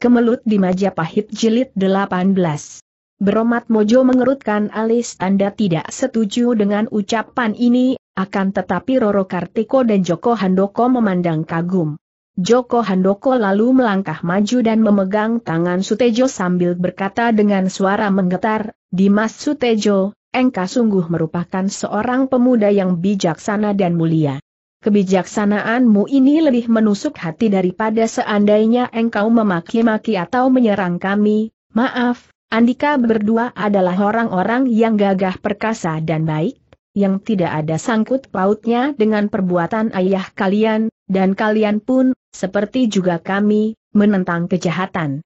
Kemelut di Majapahit Jilid 18. Beromat Mojo mengerutkan alis Anda tidak setuju dengan ucapan ini, akan tetapi Roro Kartiko dan Joko Handoko memandang kagum. Joko Handoko lalu melangkah maju dan memegang tangan Sutejo sambil berkata dengan suara menggetar, Dimas Sutejo, engkau sungguh merupakan seorang pemuda yang bijaksana dan mulia kebijaksanaanmu ini lebih menusuk hati daripada seandainya engkau memaki-maki atau menyerang kami, maaf, Andika berdua adalah orang-orang yang gagah perkasa dan baik, yang tidak ada sangkut pautnya dengan perbuatan ayah kalian, dan kalian pun, seperti juga kami, menentang kejahatan.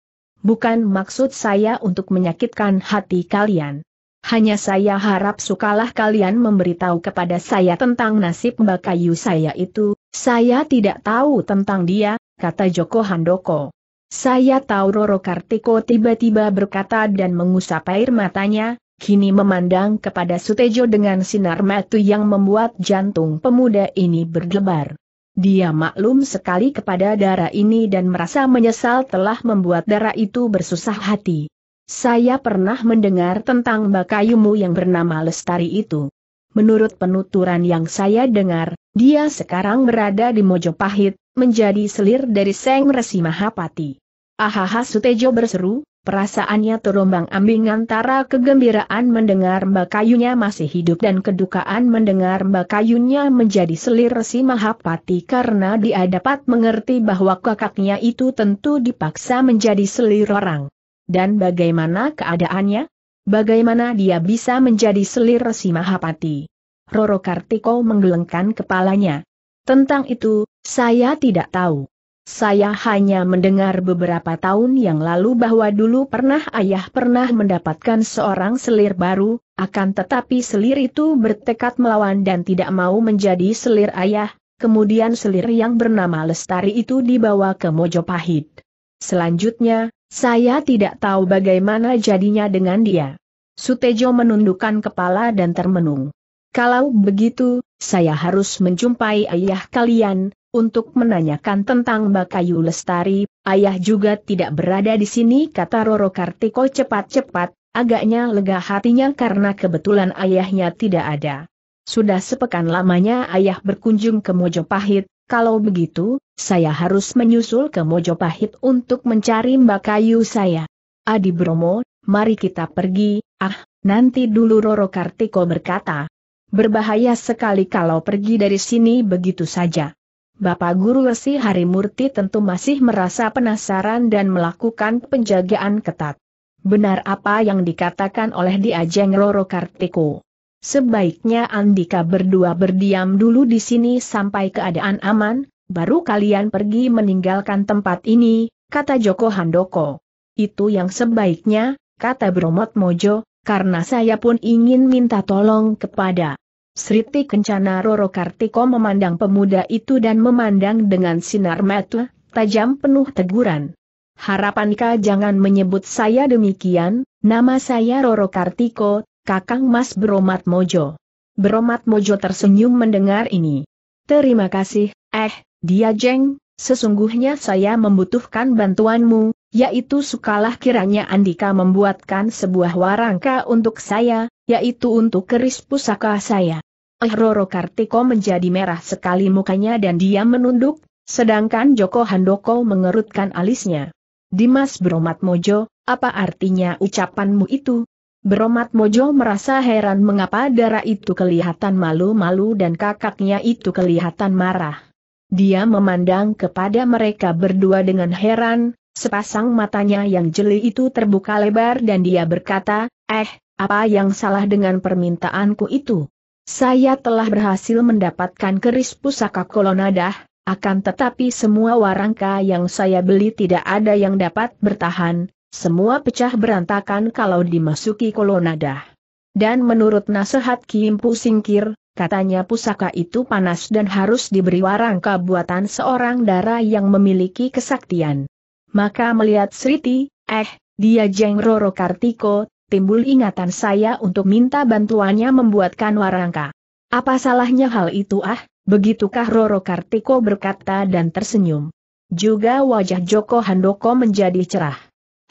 Bukan maksud saya untuk menyakitkan hati kalian. Hanya saya harap sukalah kalian memberitahu kepada saya tentang nasib Mbak Kayu saya itu, saya tidak tahu tentang dia, kata Joko Handoko. Saya tahu Roro Kartiko tiba-tiba berkata dan mengusap air matanya, kini memandang kepada Sutejo dengan sinar mata yang membuat jantung pemuda ini berdebar. Dia maklum sekali kepada darah ini dan merasa menyesal telah membuat darah itu bersusah hati. Saya pernah mendengar tentang bakayumu yang bernama Lestari itu. Menurut penuturan yang saya dengar, dia sekarang berada di Mojopahit, menjadi selir dari Seng Resi Mahapati. Ahaha Sutejo berseru, perasaannya terombang ambing antara kegembiraan mendengar Mbak Kayunya masih hidup dan kedukaan mendengar Mbak Kayunya menjadi selir Resi Mahapati karena dia dapat mengerti bahwa kakaknya itu tentu dipaksa menjadi selir orang. Dan bagaimana keadaannya? Bagaimana dia bisa menjadi selir resi Mahapati? Roro Kartiko menggelengkan kepalanya. Tentang itu, saya tidak tahu. Saya hanya mendengar beberapa tahun yang lalu bahwa dulu pernah ayah pernah mendapatkan seorang selir baru, akan tetapi selir itu bertekad melawan dan tidak mau menjadi selir ayah, Kemudian selir yang bernama Lestari itu dibawa ke Mojopahit. Selanjutnya, saya tidak tahu bagaimana jadinya dengan dia. Sutejo menundukkan kepala dan termenung. Kalau begitu, saya harus menjumpai ayah kalian, untuk menanyakan tentang Bakayu Lestari, ayah juga tidak berada di sini kata Roro Kartiko cepat-cepat, agaknya lega hatinya karena kebetulan ayahnya tidak ada. Sudah sepekan lamanya ayah berkunjung ke Mojopahit, kalau begitu, saya harus menyusul ke Mojopahit untuk mencari Mbak Kayu saya. Adi Bromo, mari kita pergi, ah, nanti dulu Roro Kartiko berkata. Berbahaya sekali kalau pergi dari sini begitu saja. Bapak Guru Resi Harimurti tentu masih merasa penasaran dan melakukan penjagaan ketat. Benar apa yang dikatakan oleh Diajeng Roro Kartiko. Sebaiknya Andika berdua berdiam dulu di sini sampai keadaan aman, Baru kalian pergi meninggalkan tempat ini, kata Joko Handoko. Itu yang sebaiknya, kata Bromot Mojo, karena saya pun ingin minta tolong kepada Sriti Kencana Roro Kartiko memandang pemuda itu dan memandang dengan sinar mata tajam penuh teguran. Harapankah jangan menyebut saya demikian, nama saya Roro Kartiko, kakang Mas Bromat Mojo. Bromat Mojo tersenyum mendengar ini. Terima kasih, eh, dia jeng, sesungguhnya saya membutuhkan bantuanmu, yaitu sukalah kiranya Andika membuatkan sebuah warangka untuk saya, yaitu untuk keris pusaka saya. Eh Roro Kartiko menjadi merah sekali mukanya dan dia menunduk, sedangkan Joko Handoko mengerutkan alisnya. Dimas Bromat Mojo, apa artinya ucapanmu itu? Bromat Mojo merasa heran mengapa darah itu kelihatan malu-malu dan kakaknya itu kelihatan marah. Dia memandang kepada mereka berdua dengan heran, sepasang matanya yang jeli itu terbuka lebar dan dia berkata, eh, apa yang salah dengan permintaanku itu? Saya telah berhasil mendapatkan keris pusaka kolonadah, akan tetapi semua warangka yang saya beli tidak ada yang dapat bertahan, semua pecah berantakan kalau dimasuki kolonadah. Dan menurut nasihat Kim Pusingkir, Katanya pusaka itu panas dan harus diberi warangka buatan seorang darah yang memiliki kesaktian. Maka melihat Sriti, eh, dia Jeng Roro Kartiko, timbul ingatan saya untuk minta bantuannya membuatkan warangka. Apa salahnya hal itu ah? Begitukah Roro Kartiko berkata dan tersenyum. Juga wajah Joko Handoko menjadi cerah.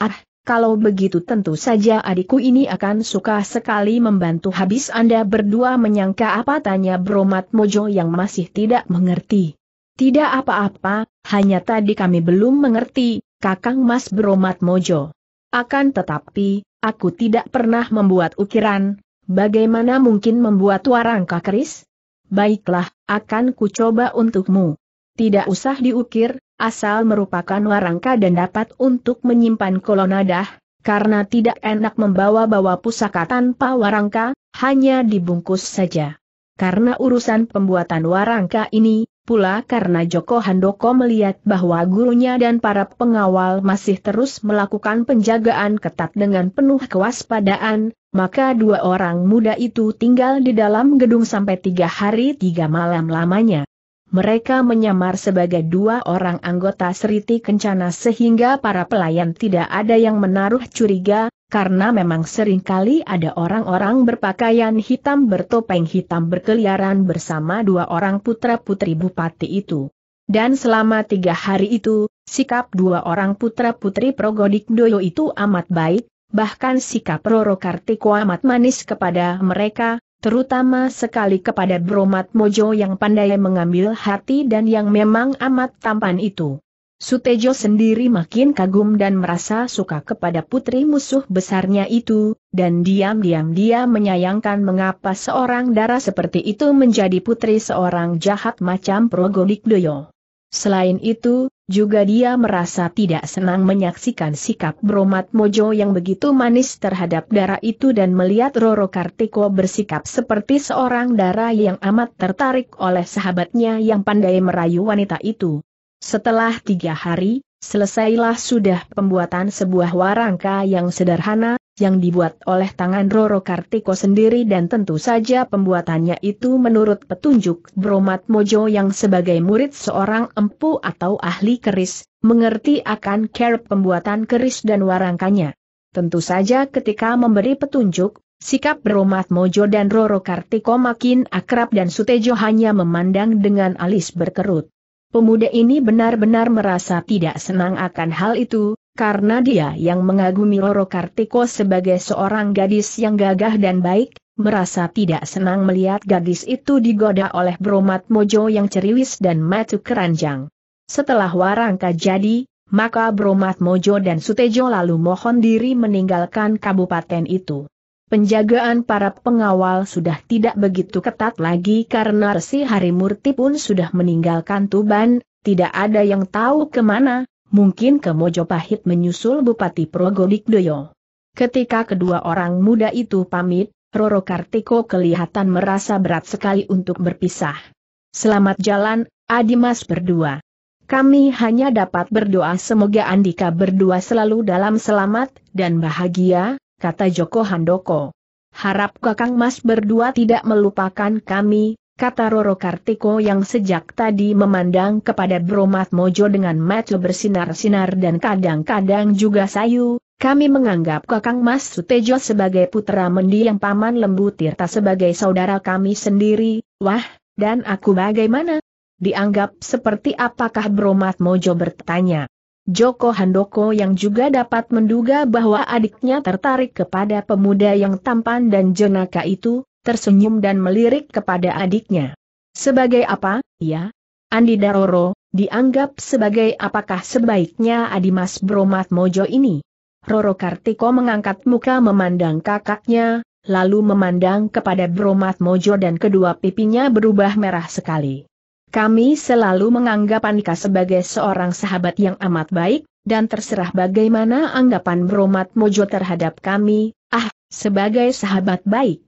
Ah, kalau begitu tentu saja adikku ini akan suka sekali membantu habis Anda berdua menyangka apa tanya Bromat Mojo yang masih tidak mengerti. Tidak apa-apa, hanya tadi kami belum mengerti, Kakang Mas Bromat Mojo. Akan tetapi, aku tidak pernah membuat ukiran, bagaimana mungkin membuat warang Kris? Baiklah, akan kucoba untukmu. Tidak usah diukir, asal merupakan warangka dan dapat untuk menyimpan kolonadah, karena tidak enak membawa-bawa pusaka tanpa warangka, hanya dibungkus saja. Karena urusan pembuatan warangka ini, pula karena Joko Handoko melihat bahwa gurunya dan para pengawal masih terus melakukan penjagaan ketat dengan penuh kewaspadaan, maka dua orang muda itu tinggal di dalam gedung sampai tiga hari tiga malam lamanya mereka menyamar sebagai dua orang anggota Seriti Kencana sehingga para pelayan tidak ada yang menaruh curiga, karena memang seringkali ada orang-orang berpakaian hitam bertopeng hitam berkeliaran bersama dua orang putra-putri bupati itu. Dan selama tiga hari itu, sikap dua orang putra-putri Progodik Doyo itu amat baik, bahkan sikap Roro Kartiko amat manis kepada mereka, terutama sekali kepada Bromat Mojo yang pandai mengambil hati dan yang memang amat tampan itu. Sutejo sendiri makin kagum dan merasa suka kepada putri musuh besarnya itu, dan diam-diam dia menyayangkan mengapa seorang darah seperti itu menjadi putri seorang jahat macam Progodik Doyo. Selain itu, juga dia merasa tidak senang menyaksikan sikap Bromat Mojo yang begitu manis terhadap darah itu dan melihat Roro Kartiko bersikap seperti seorang darah yang amat tertarik oleh sahabatnya yang pandai merayu wanita itu. Setelah tiga hari, selesailah sudah pembuatan sebuah warangka yang sederhana, yang dibuat oleh tangan Roro Kartiko sendiri dan tentu saja pembuatannya itu menurut petunjuk Bromat Mojo yang sebagai murid seorang empu atau ahli keris, mengerti akan care pembuatan keris dan warangkanya. Tentu saja ketika memberi petunjuk, sikap Bromat Mojo dan Roro Kartiko makin akrab dan Sutejo hanya memandang dengan alis berkerut. Pemuda ini benar-benar merasa tidak senang akan hal itu, karena dia yang mengagumi Roro Kartiko sebagai seorang gadis yang gagah dan baik, merasa tidak senang melihat gadis itu digoda oleh Bromat Mojo yang ceriwis dan matu keranjang. Setelah Warangka jadi, maka Bromat Mojo dan Sutejo lalu mohon diri meninggalkan kabupaten itu. Penjagaan para pengawal sudah tidak begitu ketat lagi karena Resi Harimurti pun sudah meninggalkan Tuban, tidak ada yang tahu kemana, mungkin ke Mojopahit menyusul Bupati Progodikdoyo. Ketika kedua orang muda itu pamit, Roro Kartiko kelihatan merasa berat sekali untuk berpisah. Selamat jalan, Adimas berdua. Kami hanya dapat berdoa semoga Andika berdua selalu dalam selamat dan bahagia, kata Joko Handoko. Harap Kakang Mas berdua tidak melupakan kami, kata Roro Kartiko yang sejak tadi memandang kepada Bromat Mojo dengan mata bersinar-sinar dan kadang-kadang juga sayu, kami menganggap Kakang Mas Sutejo sebagai putra mendiang Paman Lembu Tirta sebagai saudara kami sendiri, wah, dan aku bagaimana? Dianggap seperti apakah Bromat Mojo bertanya. Joko Handoko yang juga dapat menduga bahwa adiknya tertarik kepada pemuda yang tampan dan jenaka itu, tersenyum dan melirik kepada adiknya. Sebagai apa, ya? Andi Daroro, dianggap sebagai apakah sebaiknya Adimas Bromat Mojo ini? Roro Kartiko mengangkat muka memandang kakaknya, lalu memandang kepada Bromat Mojo dan kedua pipinya berubah merah sekali. Kami selalu menganggap Anika sebagai seorang sahabat yang amat baik, dan terserah bagaimana anggapan Bromat Mojo terhadap kami, ah, sebagai sahabat baik.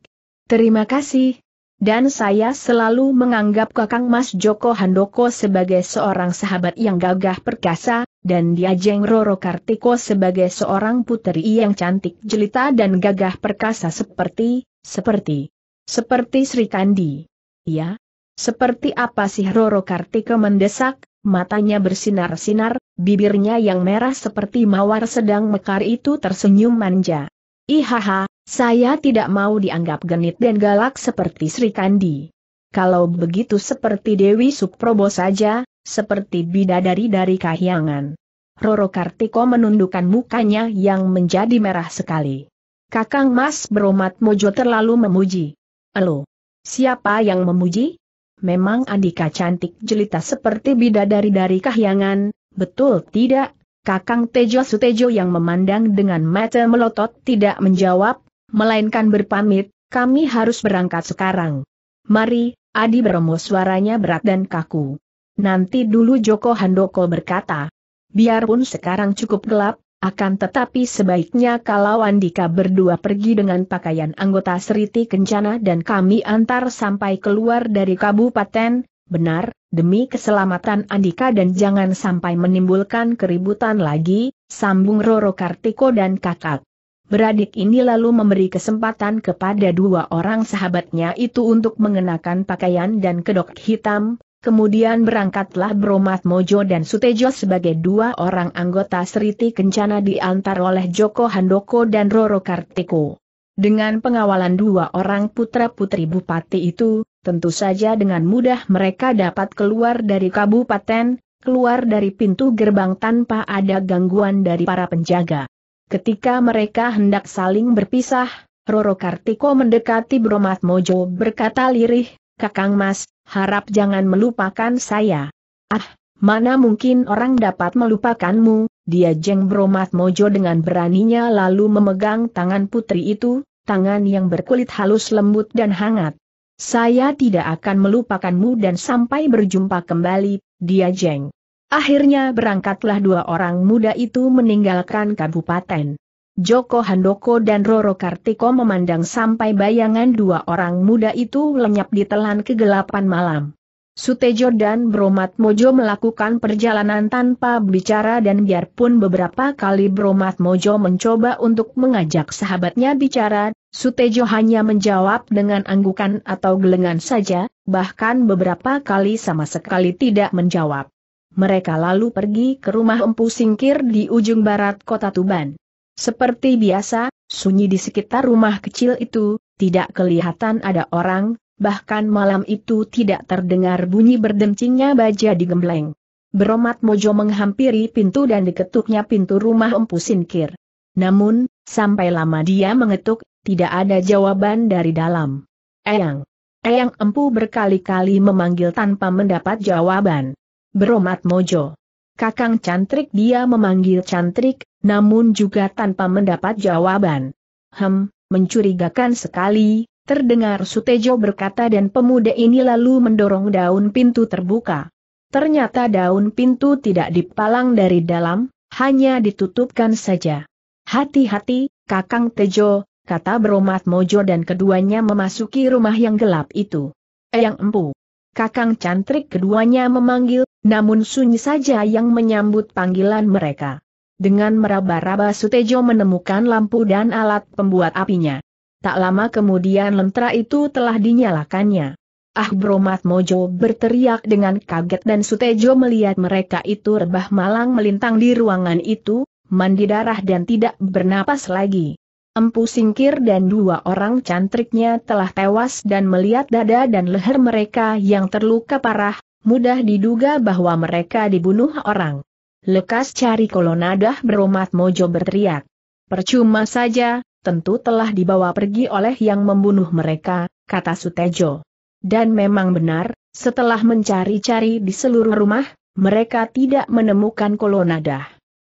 Terima kasih. Dan saya selalu menganggap Kakang Mas Joko Handoko sebagai seorang sahabat yang gagah perkasa, dan Diajeng Roro Kartiko sebagai seorang putri yang cantik jelita dan gagah perkasa seperti, seperti, seperti Sri Kandi. Ya, seperti apa sih Roro Kartiko mendesak, matanya bersinar-sinar, bibirnya yang merah seperti mawar sedang mekar itu tersenyum manja. Ihaha, saya tidak mau dianggap genit dan galak seperti Sri Kandi. Kalau begitu seperti Dewi Sukprobo saja, seperti bidadari dari kahyangan. Roro Kartiko menundukkan mukanya yang menjadi merah sekali. Kakang Mas Bromat Mojo terlalu memuji. Elo. Siapa yang memuji? Memang Andika cantik jelita seperti bidadari dari kahyangan, betul tidak? Kakang Tejo Sutejo yang memandang dengan mata melotot tidak menjawab, melainkan berpamit, kami harus berangkat sekarang. Mari, Adi beremu suaranya berat dan kaku. Nanti dulu Joko Handoko berkata, biarpun sekarang cukup gelap, akan tetapi sebaiknya kalau Andika berdua pergi dengan pakaian anggota Seriti Kencana dan kami antar sampai keluar dari kabupaten, benar, demi keselamatan Andika dan jangan sampai menimbulkan keributan lagi, sambung Roro Kartiko dan kakak. Beradik ini lalu memberi kesempatan kepada dua orang sahabatnya itu untuk mengenakan pakaian dan kedok hitam, kemudian berangkatlah Bromat Mojo dan Sutejo sebagai dua orang anggota Seriti Kencana diantar oleh Joko Handoko dan Roro Kartiko. Dengan pengawalan dua orang putra-putri Bupati itu, tentu saja dengan mudah mereka dapat keluar dari kabupaten, keluar dari pintu gerbang tanpa ada gangguan dari para penjaga. Ketika mereka hendak saling berpisah, Roro Kartiko mendekati Bromat Mojo berkata lirih, Kakang Mas, harap jangan melupakan saya. Ah, mana mungkin orang dapat melupakanmu, dia jeng Bromat Mojo dengan beraninya lalu memegang tangan putri itu, tangan yang berkulit halus lembut dan hangat. Saya tidak akan melupakanmu dan sampai berjumpa kembali, dia jeng. Akhirnya berangkatlah dua orang muda itu meninggalkan kabupaten. Joko Handoko dan Roro Kartiko memandang sampai bayangan dua orang muda itu lenyap di telan kegelapan malam. Sutejo dan Bromat Mojo melakukan perjalanan tanpa bicara dan biarpun beberapa kali Bromat Mojo mencoba untuk mengajak sahabatnya bicara, Sutejo hanya menjawab dengan anggukan atau gelengan saja, bahkan beberapa kali sama sekali tidak menjawab. Mereka lalu pergi ke rumah Empu Singkir di ujung barat kota Tuban. Seperti biasa, sunyi di sekitar rumah kecil itu, tidak kelihatan ada orang, bahkan malam itu tidak terdengar bunyi berdencingnya baja di gembleng. Beromat Mojo menghampiri pintu dan diketuknya pintu rumah Empu Singkir. Namun, sampai lama dia mengetuk, tidak ada jawaban dari dalam. Eyang. Eyang Empu berkali-kali memanggil tanpa mendapat jawaban beromat mojo. Kakang cantrik dia memanggil cantrik, namun juga tanpa mendapat jawaban. Hem, mencurigakan sekali, terdengar Sutejo berkata dan pemuda ini lalu mendorong daun pintu terbuka. Ternyata daun pintu tidak dipalang dari dalam, hanya ditutupkan saja. Hati-hati, Kakang Tejo, kata Beromat Mojo dan keduanya memasuki rumah yang gelap itu. Eh yang Empu. Kakang Cantrik keduanya memanggil, namun sunyi saja yang menyambut panggilan mereka. Dengan meraba-raba Sutejo menemukan lampu dan alat pembuat apinya. Tak lama kemudian lentera itu telah dinyalakannya. Ah Bromat Mojo berteriak dengan kaget dan Sutejo melihat mereka itu rebah malang melintang di ruangan itu, mandi darah dan tidak bernapas lagi. Empu singkir dan dua orang cantriknya telah tewas dan melihat dada dan leher mereka yang terluka parah, mudah diduga bahwa mereka dibunuh orang. Lekas cari kolonadah beromat mojo berteriak. Percuma saja, tentu telah dibawa pergi oleh yang membunuh mereka, kata Sutejo. Dan memang benar, setelah mencari-cari di seluruh rumah, mereka tidak menemukan kolonadah.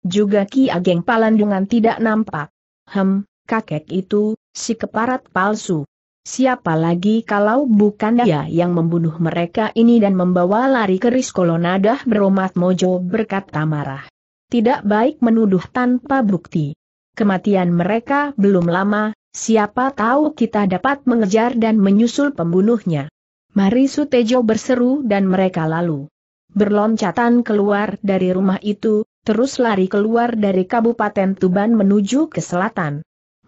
Juga Ki Ageng Palandungan tidak nampak. Hem, kakek itu, si keparat palsu. Siapa lagi kalau bukan dia yang membunuh mereka ini dan membawa lari keris kolonadah beromat mojo berkata marah. Tidak baik menuduh tanpa bukti. Kematian mereka belum lama, siapa tahu kita dapat mengejar dan menyusul pembunuhnya. Mari Sutejo berseru dan mereka lalu berloncatan keluar dari rumah itu, terus lari keluar dari Kabupaten Tuban menuju ke selatan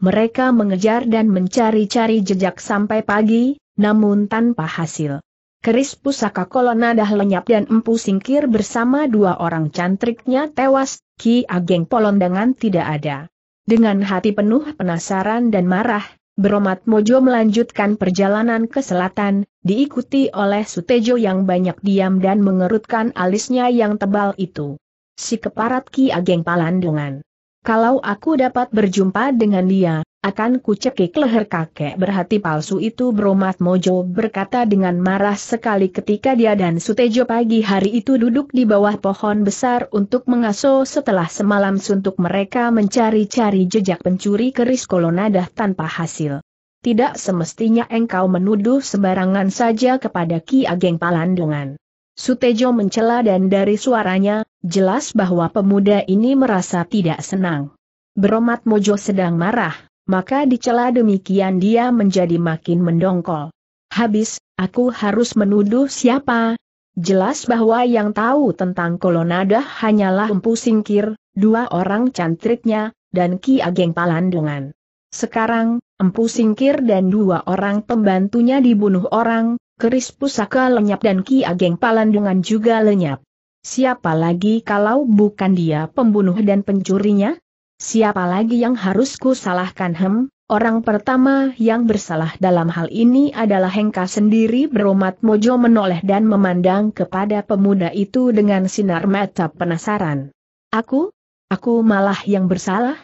mereka mengejar dan mencari-cari jejak sampai pagi, namun tanpa hasil. Keris pusaka kolonadah lenyap dan empu singkir bersama dua orang cantriknya tewas, Ki Ageng Polondangan tidak ada. Dengan hati penuh penasaran dan marah, Beromat Mojo melanjutkan perjalanan ke selatan, diikuti oleh Sutejo yang banyak diam dan mengerutkan alisnya yang tebal itu. Si keparat Ki Ageng Palandungan. Kalau aku dapat berjumpa dengan dia, akan kucekik leher kakek berhati palsu itu Bromat Mojo berkata dengan marah sekali ketika dia dan Sutejo pagi hari itu duduk di bawah pohon besar untuk mengaso setelah semalam suntuk mereka mencari-cari jejak pencuri keris kolonadah tanpa hasil. Tidak semestinya engkau menuduh sembarangan saja kepada Ki Ageng Palandungan. Sutejo mencela dan dari suaranya, jelas bahwa pemuda ini merasa tidak senang. Beromat Mojo sedang marah, maka dicela demikian dia menjadi makin mendongkol. Habis, aku harus menuduh siapa? Jelas bahwa yang tahu tentang kolonada hanyalah Empu Singkir, dua orang cantriknya, dan Ki Ageng Palandungan. Sekarang, Empu Singkir dan dua orang pembantunya dibunuh orang, Keris pusaka lenyap dan Ki Ageng Palandungan juga lenyap. Siapa lagi kalau bukan dia pembunuh dan pencurinya? Siapa lagi yang harusku salahkan hem? Orang pertama yang bersalah dalam hal ini adalah Hengka sendiri beromat mojo menoleh dan memandang kepada pemuda itu dengan sinar mata penasaran. Aku? Aku malah yang bersalah?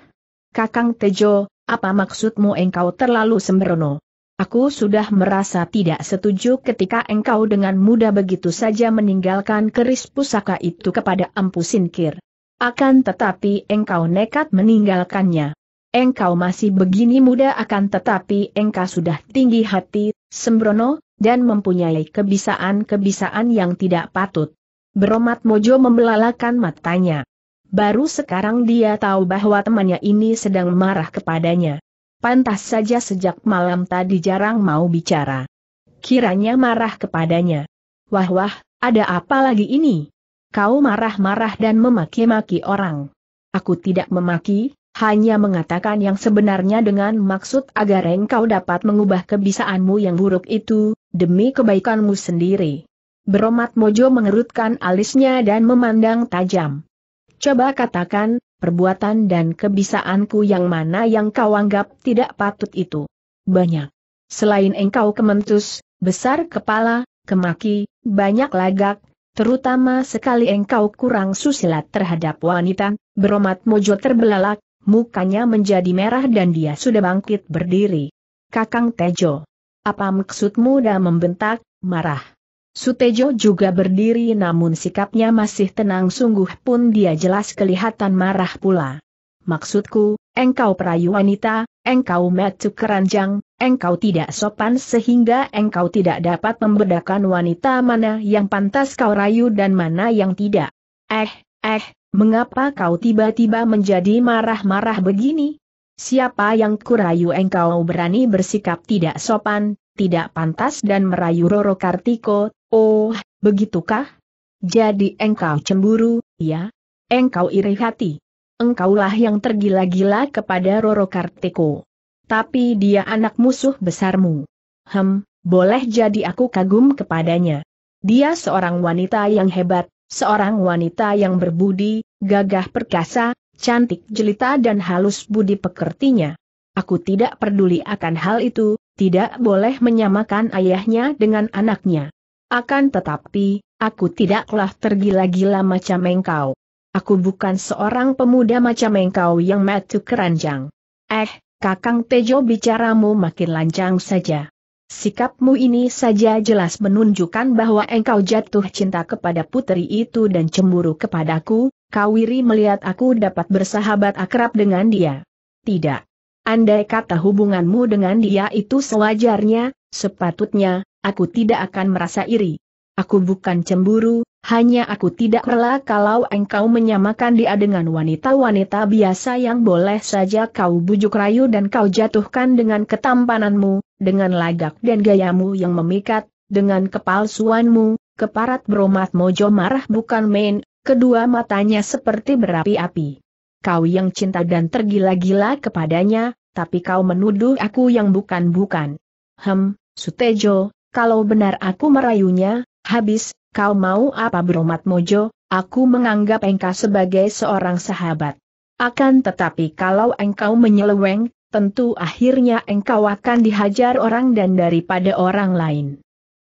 Kakang Tejo, apa maksudmu engkau terlalu sembrono? Aku sudah merasa tidak setuju ketika engkau dengan mudah begitu saja meninggalkan keris pusaka itu kepada Empu Sinkir. Akan tetapi engkau nekat meninggalkannya. Engkau masih begini muda akan tetapi engkau sudah tinggi hati, sembrono, dan mempunyai kebisaan-kebisaan yang tidak patut. Beromat Mojo membelalakan matanya. Baru sekarang dia tahu bahwa temannya ini sedang marah kepadanya. Pantas saja sejak malam tadi jarang mau bicara. Kiranya marah kepadanya. Wah wah, ada apa lagi ini? Kau marah-marah dan memaki-maki orang. Aku tidak memaki, hanya mengatakan yang sebenarnya dengan maksud agar engkau dapat mengubah kebiasaanmu yang buruk itu, demi kebaikanmu sendiri. Beromat Mojo mengerutkan alisnya dan memandang tajam. Coba katakan, perbuatan dan kebisaanku yang mana yang kau anggap tidak patut itu. Banyak. Selain engkau kementus, besar kepala, kemaki, banyak lagak, terutama sekali engkau kurang susila terhadap wanita, beromat mojo terbelalak, mukanya menjadi merah dan dia sudah bangkit berdiri. Kakang Tejo. Apa maksudmu dah membentak, marah? Sutejo juga berdiri namun sikapnya masih tenang sungguh pun dia jelas kelihatan marah pula. Maksudku, engkau perayu wanita, engkau metu keranjang, engkau tidak sopan sehingga engkau tidak dapat membedakan wanita mana yang pantas kau rayu dan mana yang tidak. Eh, eh, mengapa kau tiba-tiba menjadi marah-marah begini? Siapa yang kurayu engkau berani bersikap tidak sopan, tidak pantas dan merayu Roro Kartiko, Oh, begitukah? Jadi engkau cemburu, ya? Engkau iri hati. Engkaulah yang tergila-gila kepada Roro Kartiko. Tapi dia anak musuh besarmu. Hem, boleh jadi aku kagum kepadanya. Dia seorang wanita yang hebat, seorang wanita yang berbudi, gagah perkasa, cantik jelita dan halus budi pekertinya. Aku tidak peduli akan hal itu, tidak boleh menyamakan ayahnya dengan anaknya. Akan tetapi, aku tidaklah tergila-gila macam engkau. Aku bukan seorang pemuda macam engkau yang metu keranjang. Eh, Kakang Tejo bicaramu makin lancang saja. Sikapmu ini saja jelas menunjukkan bahwa engkau jatuh cinta kepada putri itu dan cemburu kepadaku, Kawiri melihat aku dapat bersahabat akrab dengan dia. Tidak. Andai kata hubunganmu dengan dia itu sewajarnya, Sepatutnya, aku tidak akan merasa iri. Aku bukan cemburu, hanya aku tidak rela kalau engkau menyamakan dia dengan wanita-wanita biasa yang boleh saja kau bujuk rayu dan kau jatuhkan dengan ketampananmu, dengan lagak dan gayamu yang memikat, dengan kepalsuanmu, keparat bromat mojo marah bukan main, kedua matanya seperti berapi-api. Kau yang cinta dan tergila-gila kepadanya, tapi kau menuduh aku yang bukan-bukan. Hem, Sutejo, kalau benar aku merayunya, habis, kau mau apa beromat mojo, aku menganggap engkau sebagai seorang sahabat. Akan tetapi kalau engkau menyeleweng, tentu akhirnya engkau akan dihajar orang dan daripada orang lain.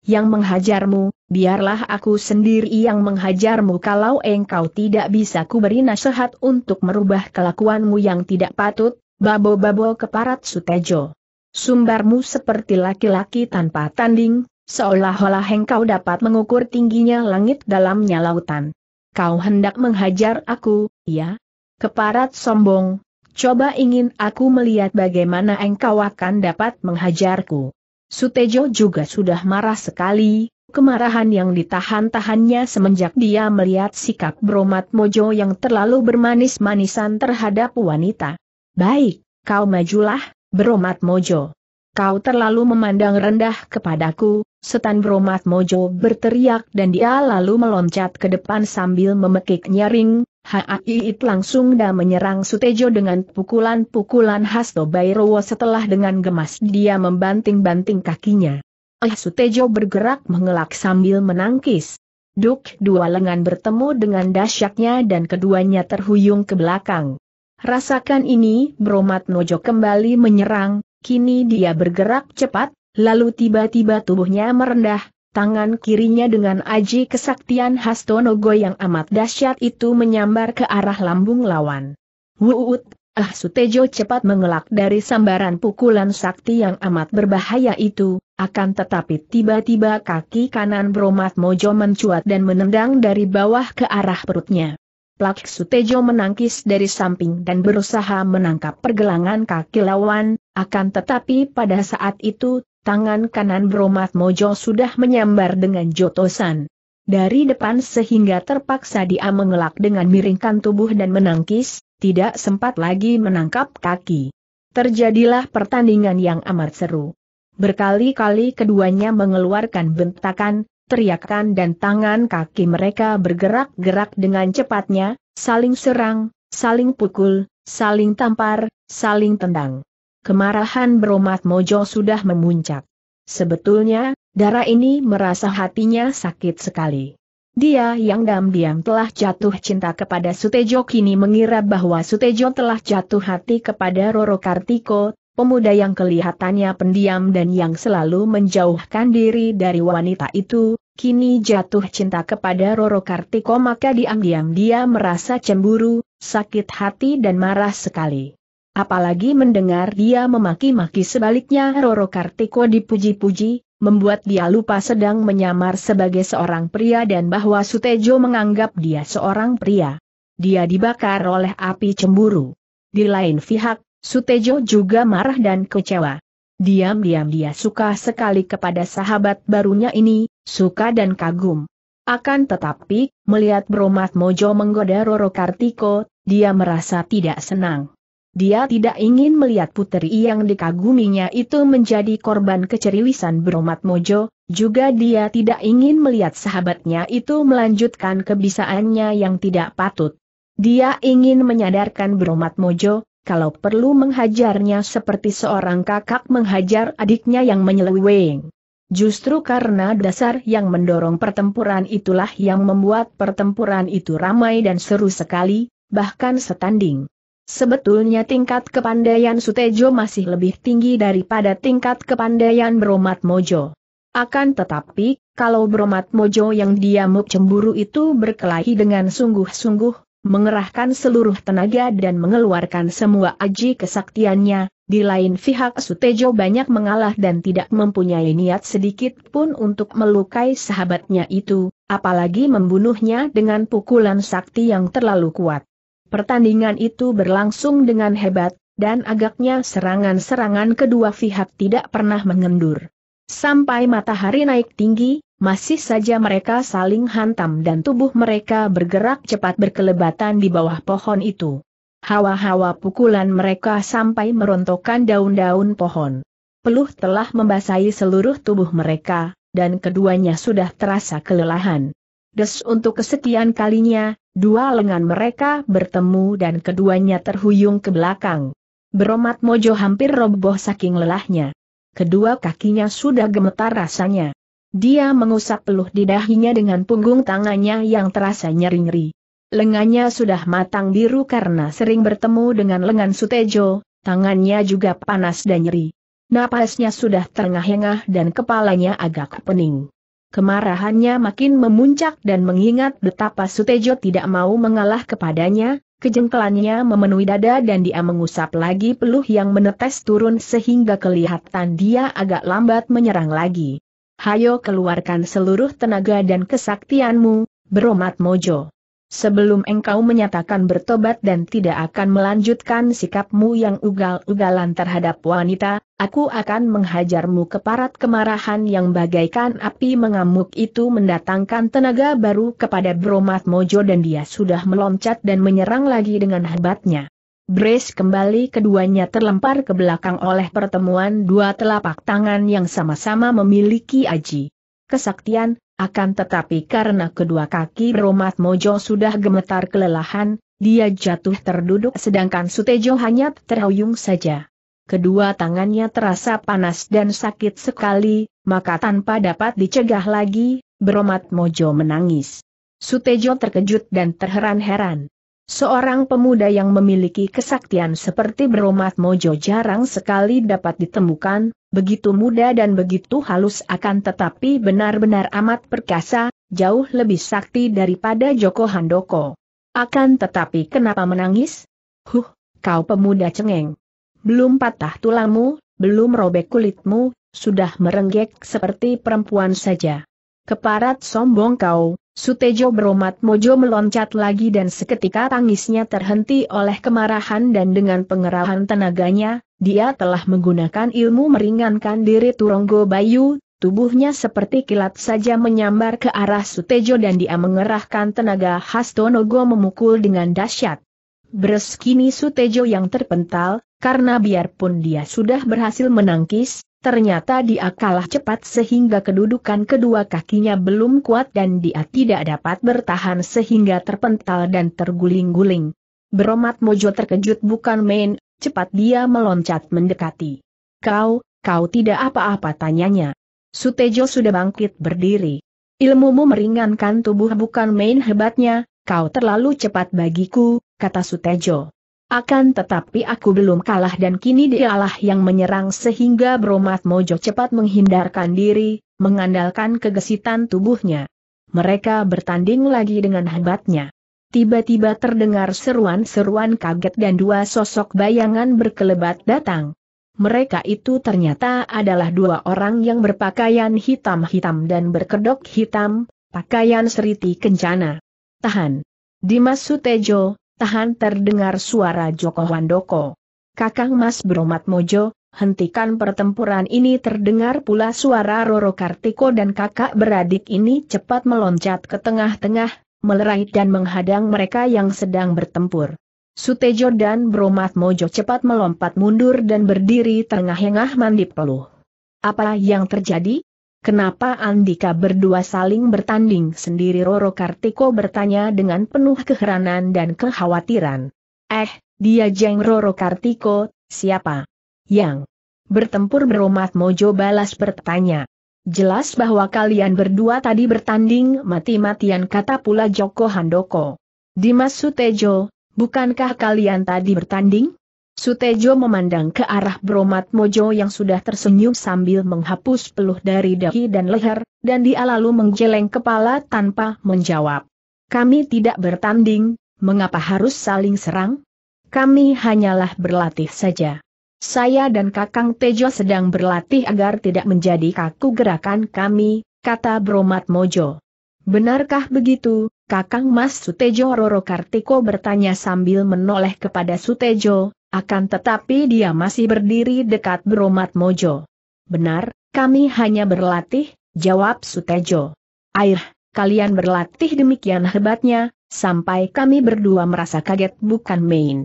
Yang menghajarmu, biarlah aku sendiri yang menghajarmu kalau engkau tidak bisa kuberi nasihat untuk merubah kelakuanmu yang tidak patut, babo-babo keparat Sutejo. Sumbarmu seperti laki-laki tanpa tanding, seolah-olah engkau dapat mengukur tingginya langit dalamnya lautan. Kau hendak menghajar aku, ya? Keparat sombong, coba ingin aku melihat bagaimana engkau akan dapat menghajarku. Sutejo juga sudah marah sekali, kemarahan yang ditahan-tahannya semenjak dia melihat sikap Bromat Mojo yang terlalu bermanis-manisan terhadap wanita. Baik, kau majulah, Bromat Mojo. Kau terlalu memandang rendah kepadaku, setan Bromat Mojo berteriak dan dia lalu meloncat ke depan sambil memekik nyaring, Haiit langsung dan menyerang Sutejo dengan pukulan-pukulan khas Tobairowo setelah dengan gemas dia membanting-banting kakinya. Eh Sutejo bergerak mengelak sambil menangkis. Duk dua lengan bertemu dengan dasyaknya dan keduanya terhuyung ke belakang. Rasakan ini, Bromat Nojo kembali menyerang, kini dia bergerak cepat, lalu tiba-tiba tubuhnya merendah, tangan kirinya dengan aji kesaktian Hastonogo yang amat dahsyat itu menyambar ke arah lambung lawan. Wuut, ah Sutejo cepat mengelak dari sambaran pukulan sakti yang amat berbahaya itu, akan tetapi tiba-tiba kaki kanan Bromat Mojo mencuat dan menendang dari bawah ke arah perutnya. Plak Sutejo menangkis dari samping dan berusaha menangkap pergelangan kaki lawan, akan tetapi pada saat itu, tangan kanan Bromat Mojo sudah menyambar dengan jotosan. Dari depan sehingga terpaksa dia mengelak dengan miringkan tubuh dan menangkis, tidak sempat lagi menangkap kaki. Terjadilah pertandingan yang amat seru. Berkali-kali keduanya mengeluarkan bentakan, teriakan dan tangan kaki mereka bergerak-gerak dengan cepatnya, saling serang, saling pukul, saling tampar, saling tendang. Kemarahan beromat Mojo sudah memuncak. Sebetulnya, darah ini merasa hatinya sakit sekali. Dia yang diam-diam telah jatuh cinta kepada Sutejo kini mengira bahwa Sutejo telah jatuh hati kepada Roro Kartiko, Pemuda yang kelihatannya pendiam dan yang selalu menjauhkan diri dari wanita itu, kini jatuh cinta kepada Roro Kartiko maka diam-diam dia merasa cemburu, sakit hati dan marah sekali. Apalagi mendengar dia memaki-maki sebaliknya Roro Kartiko dipuji-puji, membuat dia lupa sedang menyamar sebagai seorang pria dan bahwa Sutejo menganggap dia seorang pria. Dia dibakar oleh api cemburu. Di lain pihak, Sutejo juga marah dan kecewa. Diam-diam dia suka sekali kepada sahabat barunya ini, suka dan kagum. Akan tetapi, melihat Bromat Mojo menggoda Roro Kartiko, dia merasa tidak senang. Dia tidak ingin melihat putri yang dikaguminya itu menjadi korban keceriwisan Bromat Mojo, juga dia tidak ingin melihat sahabatnya itu melanjutkan kebisaannya yang tidak patut. Dia ingin menyadarkan Bromat Mojo, kalau perlu menghajarnya seperti seorang kakak menghajar adiknya yang menyeleweng. Justru karena dasar yang mendorong pertempuran itulah yang membuat pertempuran itu ramai dan seru sekali, bahkan setanding. Sebetulnya tingkat kepandaian Sutejo masih lebih tinggi daripada tingkat kepandaian Bromat Mojo. Akan tetapi, kalau Bromat Mojo yang diamuk cemburu itu berkelahi dengan sungguh-sungguh, mengerahkan seluruh tenaga dan mengeluarkan semua aji kesaktiannya, di lain pihak Sutejo banyak mengalah dan tidak mempunyai niat sedikit pun untuk melukai sahabatnya itu, apalagi membunuhnya dengan pukulan sakti yang terlalu kuat. Pertandingan itu berlangsung dengan hebat, dan agaknya serangan-serangan kedua pihak tidak pernah mengendur. Sampai matahari naik tinggi, masih saja mereka saling hantam dan tubuh mereka bergerak cepat berkelebatan di bawah pohon itu. Hawa-hawa pukulan mereka sampai merontokkan daun-daun pohon. Peluh telah membasahi seluruh tubuh mereka, dan keduanya sudah terasa kelelahan. Des untuk kesekian kalinya, dua lengan mereka bertemu dan keduanya terhuyung ke belakang. Beromat Mojo hampir roboh saking lelahnya kedua kakinya sudah gemetar rasanya. Dia mengusap peluh di dahinya dengan punggung tangannya yang terasa nyeri-nyeri. Lengannya sudah matang biru karena sering bertemu dengan lengan Sutejo, tangannya juga panas dan nyeri. Napasnya sudah terengah-engah dan kepalanya agak pening. Kemarahannya makin memuncak dan mengingat betapa Sutejo tidak mau mengalah kepadanya, Kejengkelannya memenuhi dada dan dia mengusap lagi peluh yang menetes turun sehingga kelihatan dia agak lambat menyerang lagi. Hayo keluarkan seluruh tenaga dan kesaktianmu, beromat Mojo. Sebelum engkau menyatakan bertobat dan tidak akan melanjutkan sikapmu yang ugal-ugalan terhadap wanita, aku akan menghajarmu keparat kemarahan yang bagaikan api mengamuk itu mendatangkan tenaga baru kepada Bromat Mojo dan dia sudah meloncat dan menyerang lagi dengan hebatnya. Brace kembali keduanya terlempar ke belakang oleh pertemuan dua telapak tangan yang sama-sama memiliki aji. Kesaktian, akan tetapi karena kedua kaki Romat Mojo sudah gemetar kelelahan, dia jatuh terduduk sedangkan Sutejo hanya terhuyung saja. Kedua tangannya terasa panas dan sakit sekali, maka tanpa dapat dicegah lagi, Bromat Mojo menangis. Sutejo terkejut dan terheran-heran. Seorang pemuda yang memiliki kesaktian seperti Beromat Mojo jarang sekali dapat ditemukan, begitu muda dan begitu halus akan tetapi benar-benar amat perkasa, jauh lebih sakti daripada Joko Handoko. Akan tetapi kenapa menangis? Huh, kau pemuda cengeng. Belum patah tulangmu, belum robek kulitmu, sudah merenggek seperti perempuan saja. Keparat sombong kau, Sutejo beromat mojo meloncat lagi dan seketika tangisnya terhenti oleh kemarahan dan dengan pengerahan tenaganya, dia telah menggunakan ilmu meringankan diri Turonggo Bayu, tubuhnya seperti kilat saja menyambar ke arah Sutejo dan dia mengerahkan tenaga khas Tonogo memukul dengan dahsyat. Bereskini Sutejo yang terpental, karena biarpun dia sudah berhasil menangkis, Ternyata dia kalah cepat sehingga kedudukan kedua kakinya belum kuat dan dia tidak dapat bertahan sehingga terpental dan terguling-guling. Beromat Mojo terkejut bukan main, cepat dia meloncat mendekati. Kau, kau tidak apa-apa tanyanya. Sutejo sudah bangkit berdiri. Ilmumu meringankan tubuh bukan main hebatnya, kau terlalu cepat bagiku, kata Sutejo. Akan tetapi aku belum kalah dan kini dialah yang menyerang sehingga Bromat Mojo cepat menghindarkan diri, mengandalkan kegesitan tubuhnya. Mereka bertanding lagi dengan hebatnya. Tiba-tiba terdengar seruan-seruan kaget dan dua sosok bayangan berkelebat datang. Mereka itu ternyata adalah dua orang yang berpakaian hitam-hitam dan berkedok hitam, pakaian seriti kencana. Tahan. Dimas Sutejo, tahan terdengar suara Joko Wandoko, Kakang Mas Bromat Mojo, hentikan pertempuran ini terdengar pula suara Roro Kartiko dan kakak beradik ini cepat meloncat ke tengah-tengah, melerai dan menghadang mereka yang sedang bertempur. Sutejo dan Bromat Mojo cepat melompat mundur dan berdiri tengah-tengah mandi peluh. Apa yang terjadi? Kenapa Andika berdua saling bertanding sendiri Roro Kartiko bertanya dengan penuh keheranan dan kekhawatiran. Eh, dia jeng Roro Kartiko, siapa? Yang bertempur beromat mojo balas bertanya. Jelas bahwa kalian berdua tadi bertanding mati-matian kata pula Joko Handoko. Dimas Sutejo, bukankah kalian tadi bertanding? Sutejo memandang ke arah Bromat Mojo yang sudah tersenyum sambil menghapus peluh dari dahi dan leher, dan dia lalu menggeleng kepala tanpa menjawab. Kami tidak bertanding, mengapa harus saling serang? Kami hanyalah berlatih saja. Saya dan Kakang Tejo sedang berlatih agar tidak menjadi kaku gerakan kami, kata Bromat Mojo. Benarkah begitu, Kakang Mas Sutejo Roro Kartiko bertanya sambil menoleh kepada Sutejo, akan tetapi dia masih berdiri dekat Bromat Mojo. Benar, kami hanya berlatih, jawab Sutejo. Air, kalian berlatih demikian hebatnya, sampai kami berdua merasa kaget bukan main.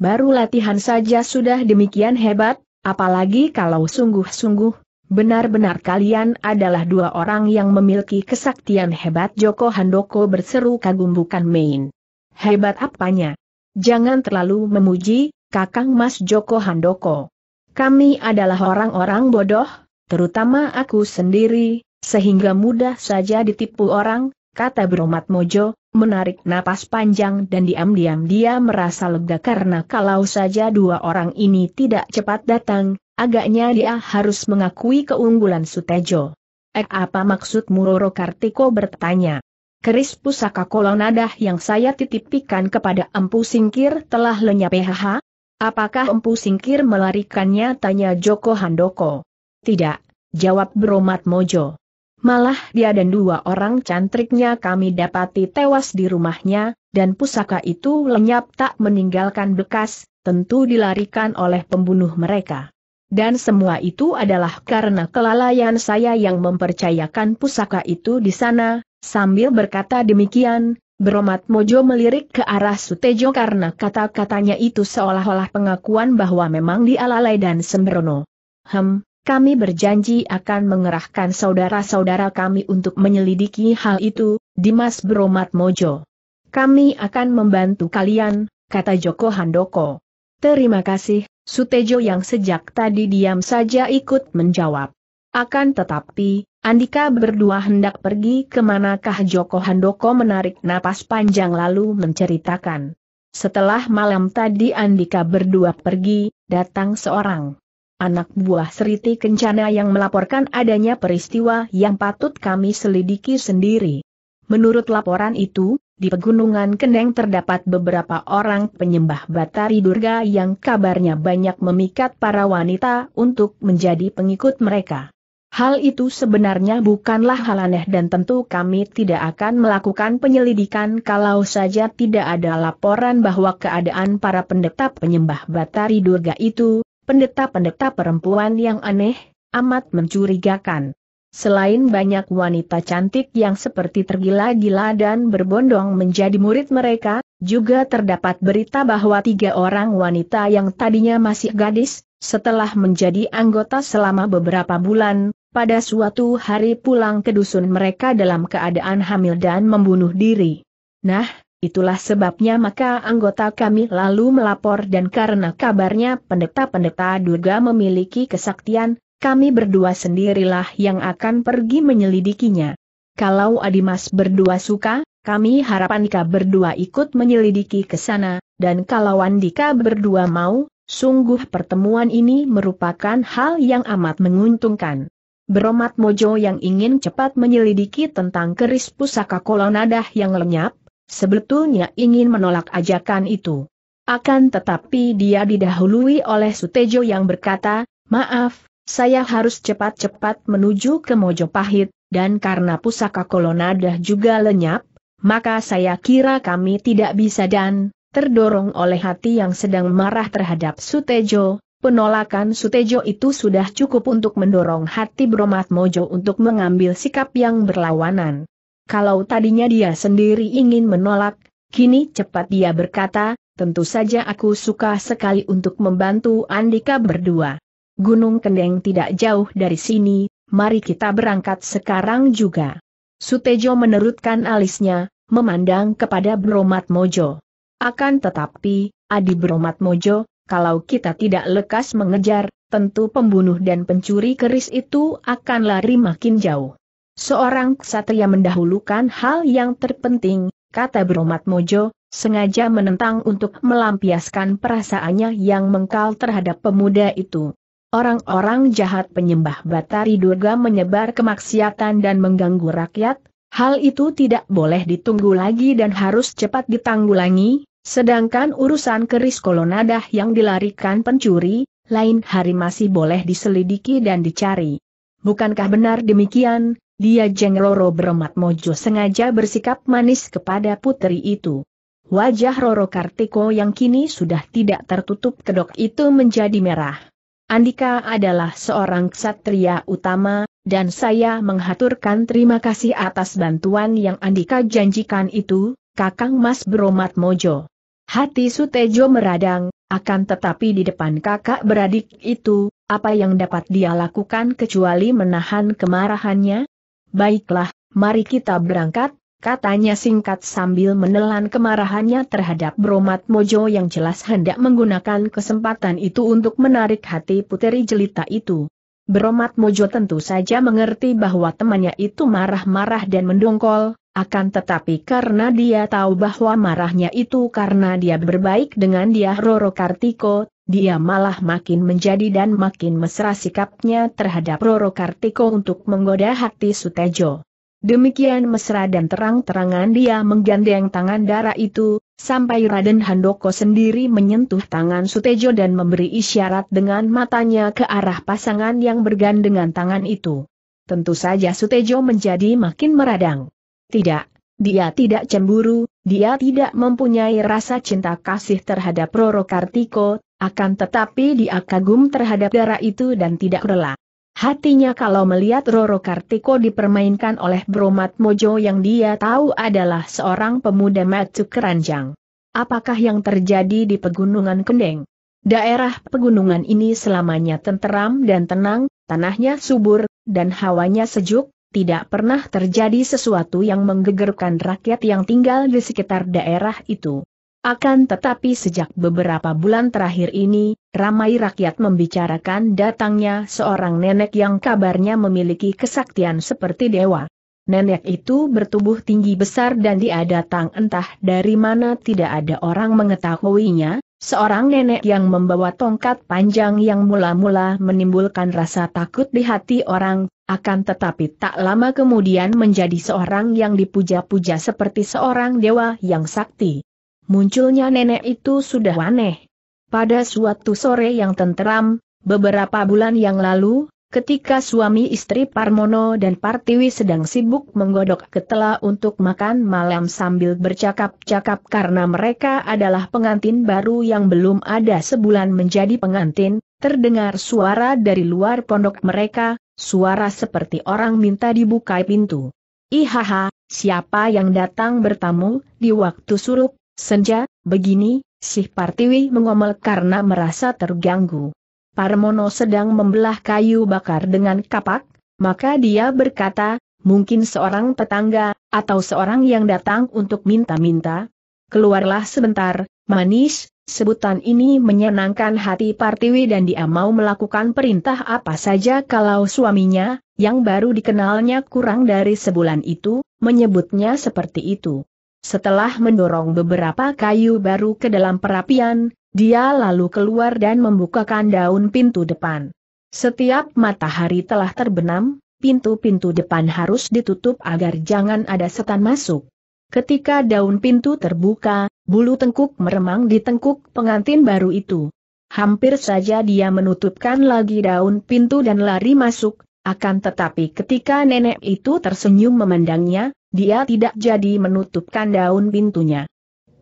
Baru latihan saja sudah demikian hebat, apalagi kalau sungguh-sungguh, benar-benar kalian adalah dua orang yang memiliki kesaktian hebat Joko Handoko berseru kagum bukan main. Hebat apanya? Jangan terlalu memuji, Kakang Mas Joko Handoko. Kami adalah orang-orang bodoh, terutama aku sendiri, sehingga mudah saja ditipu orang, kata Bromat Mojo, menarik napas panjang dan diam-diam dia merasa lega karena kalau saja dua orang ini tidak cepat datang, agaknya dia harus mengakui keunggulan Sutejo. Eh, apa maksud Muroro Kartiko bertanya. Keris pusaka kolonadah yang saya titipkan kepada Empu Singkir telah lenyap haha, eh, Apakah Empu Singkir melarikannya? Tanya Joko Handoko. Tidak, jawab Bromat Mojo. Malah dia dan dua orang cantriknya kami dapati tewas di rumahnya, dan pusaka itu lenyap tak meninggalkan bekas, tentu dilarikan oleh pembunuh mereka. Dan semua itu adalah karena kelalaian saya yang mempercayakan pusaka itu di sana, sambil berkata demikian, Bromat Mojo melirik ke arah Sutejo karena kata-katanya itu seolah-olah pengakuan bahwa memang dialalai dan sembrono. Hem, kami berjanji akan mengerahkan saudara-saudara kami untuk menyelidiki hal itu, Dimas Bromat Mojo. Kami akan membantu kalian, kata Joko Handoko. Terima kasih, Sutejo yang sejak tadi diam saja ikut menjawab. Akan tetapi, Andika berdua hendak pergi kemanakah Joko Handoko menarik napas panjang lalu menceritakan. Setelah malam tadi Andika berdua pergi, datang seorang anak buah Seriti Kencana yang melaporkan adanya peristiwa yang patut kami selidiki sendiri. Menurut laporan itu, di Pegunungan Keneng terdapat beberapa orang penyembah Batari Durga yang kabarnya banyak memikat para wanita untuk menjadi pengikut mereka. Hal itu sebenarnya bukanlah hal aneh dan tentu kami tidak akan melakukan penyelidikan kalau saja tidak ada laporan bahwa keadaan para pendeta penyembah Batari Durga itu, pendeta-pendeta perempuan yang aneh, amat mencurigakan. Selain banyak wanita cantik yang seperti tergila-gila dan berbondong menjadi murid mereka, juga terdapat berita bahwa tiga orang wanita yang tadinya masih gadis, setelah menjadi anggota selama beberapa bulan, pada suatu hari pulang ke dusun mereka dalam keadaan hamil dan membunuh diri. Nah, itulah sebabnya maka anggota kami lalu melapor dan karena kabarnya pendeta-pendeta duga memiliki kesaktian, kami berdua sendirilah yang akan pergi menyelidikinya. Kalau Adimas berdua suka, kami harap Andika berdua ikut menyelidiki ke sana, dan kalau Andika berdua mau, sungguh pertemuan ini merupakan hal yang amat menguntungkan. Beromat Mojo yang ingin cepat menyelidiki tentang keris pusaka kolonadah yang lenyap, sebetulnya ingin menolak ajakan itu. Akan tetapi dia didahului oleh Sutejo yang berkata, maaf, saya harus cepat-cepat menuju ke Mojo Pahit, dan karena pusaka kolonadah juga lenyap, maka saya kira kami tidak bisa dan, terdorong oleh hati yang sedang marah terhadap Sutejo, Penolakan Sutejo itu sudah cukup untuk mendorong hati Bromat Mojo untuk mengambil sikap yang berlawanan. Kalau tadinya dia sendiri ingin menolak, kini cepat dia berkata, tentu saja aku suka sekali untuk membantu Andika berdua. Gunung Kendeng tidak jauh dari sini, mari kita berangkat sekarang juga. Sutejo menerutkan alisnya, memandang kepada Bromat Mojo. Akan tetapi, Adi Bromat Mojo, kalau kita tidak lekas mengejar, tentu pembunuh dan pencuri keris itu akan lari makin jauh. Seorang ksatria mendahulukan hal yang terpenting, kata Bromat Mojo, sengaja menentang untuk melampiaskan perasaannya yang mengkal terhadap pemuda itu. Orang-orang jahat penyembah Batari Durga menyebar kemaksiatan dan mengganggu rakyat, hal itu tidak boleh ditunggu lagi dan harus cepat ditanggulangi, Sedangkan urusan keris kolonadah yang dilarikan pencuri, lain hari masih boleh diselidiki dan dicari. Bukankah benar demikian, dia Jeng Roro Beremat Mojo sengaja bersikap manis kepada putri itu. Wajah Roro Kartiko yang kini sudah tidak tertutup kedok itu menjadi merah. Andika adalah seorang ksatria utama, dan saya menghaturkan terima kasih atas bantuan yang Andika janjikan itu, Kakang Mas Beromat Mojo. Hati Sutejo meradang, akan tetapi di depan kakak beradik itu, apa yang dapat dia lakukan kecuali menahan kemarahannya? Baiklah, mari kita berangkat, katanya singkat sambil menelan kemarahannya terhadap Bromat Mojo yang jelas hendak menggunakan kesempatan itu untuk menarik hati puteri jelita itu. Bromat Mojo tentu saja mengerti bahwa temannya itu marah-marah dan mendongkol, akan tetapi karena dia tahu bahwa marahnya itu karena dia berbaik dengan dia Roro Kartiko, dia malah makin menjadi dan makin mesra sikapnya terhadap Roro Kartiko untuk menggoda hati Sutejo. Demikian mesra dan terang-terangan dia menggandeng tangan darah itu, sampai Raden Handoko sendiri menyentuh tangan Sutejo dan memberi isyarat dengan matanya ke arah pasangan yang bergandengan tangan itu. Tentu saja Sutejo menjadi makin meradang. Tidak, dia tidak cemburu, dia tidak mempunyai rasa cinta kasih terhadap Roro Kartiko, akan tetapi dia kagum terhadap darah itu dan tidak rela. Hatinya kalau melihat Roro Kartiko dipermainkan oleh Bromat Mojo yang dia tahu adalah seorang pemuda matu keranjang. Apakah yang terjadi di Pegunungan Kendeng? Daerah pegunungan ini selamanya tenteram dan tenang, tanahnya subur, dan hawanya sejuk, tidak pernah terjadi sesuatu yang menggegerkan rakyat yang tinggal di sekitar daerah itu. Akan tetapi sejak beberapa bulan terakhir ini, ramai rakyat membicarakan datangnya seorang nenek yang kabarnya memiliki kesaktian seperti dewa. Nenek itu bertubuh tinggi besar dan dia datang entah dari mana tidak ada orang mengetahuinya, Seorang nenek yang membawa tongkat panjang yang mula-mula menimbulkan rasa takut di hati orang, akan tetapi tak lama kemudian menjadi seorang yang dipuja-puja seperti seorang dewa yang sakti. Munculnya nenek itu sudah aneh. Pada suatu sore yang tenteram, beberapa bulan yang lalu, Ketika suami istri Parmono dan Partiwi sedang sibuk menggodok ketela untuk makan malam sambil bercakap-cakap karena mereka adalah pengantin baru yang belum ada sebulan menjadi pengantin, terdengar suara dari luar pondok mereka, suara seperti orang minta dibuka pintu. Ihaha, siapa yang datang bertamu, di waktu suruh senja, begini, sih Partiwi mengomel karena merasa terganggu. Parmono sedang membelah kayu bakar dengan kapak, maka dia berkata, mungkin seorang tetangga, atau seorang yang datang untuk minta-minta. Keluarlah sebentar, manis, sebutan ini menyenangkan hati Partiwi dan dia mau melakukan perintah apa saja kalau suaminya, yang baru dikenalnya kurang dari sebulan itu, menyebutnya seperti itu. Setelah mendorong beberapa kayu baru ke dalam perapian, dia lalu keluar dan membukakan daun pintu depan. Setiap matahari telah terbenam, pintu-pintu depan harus ditutup agar jangan ada setan masuk. Ketika daun pintu terbuka, bulu tengkuk meremang di tengkuk pengantin baru itu. Hampir saja dia menutupkan lagi daun pintu dan lari masuk, akan tetapi ketika nenek itu tersenyum memandangnya, dia tidak jadi menutupkan daun pintunya.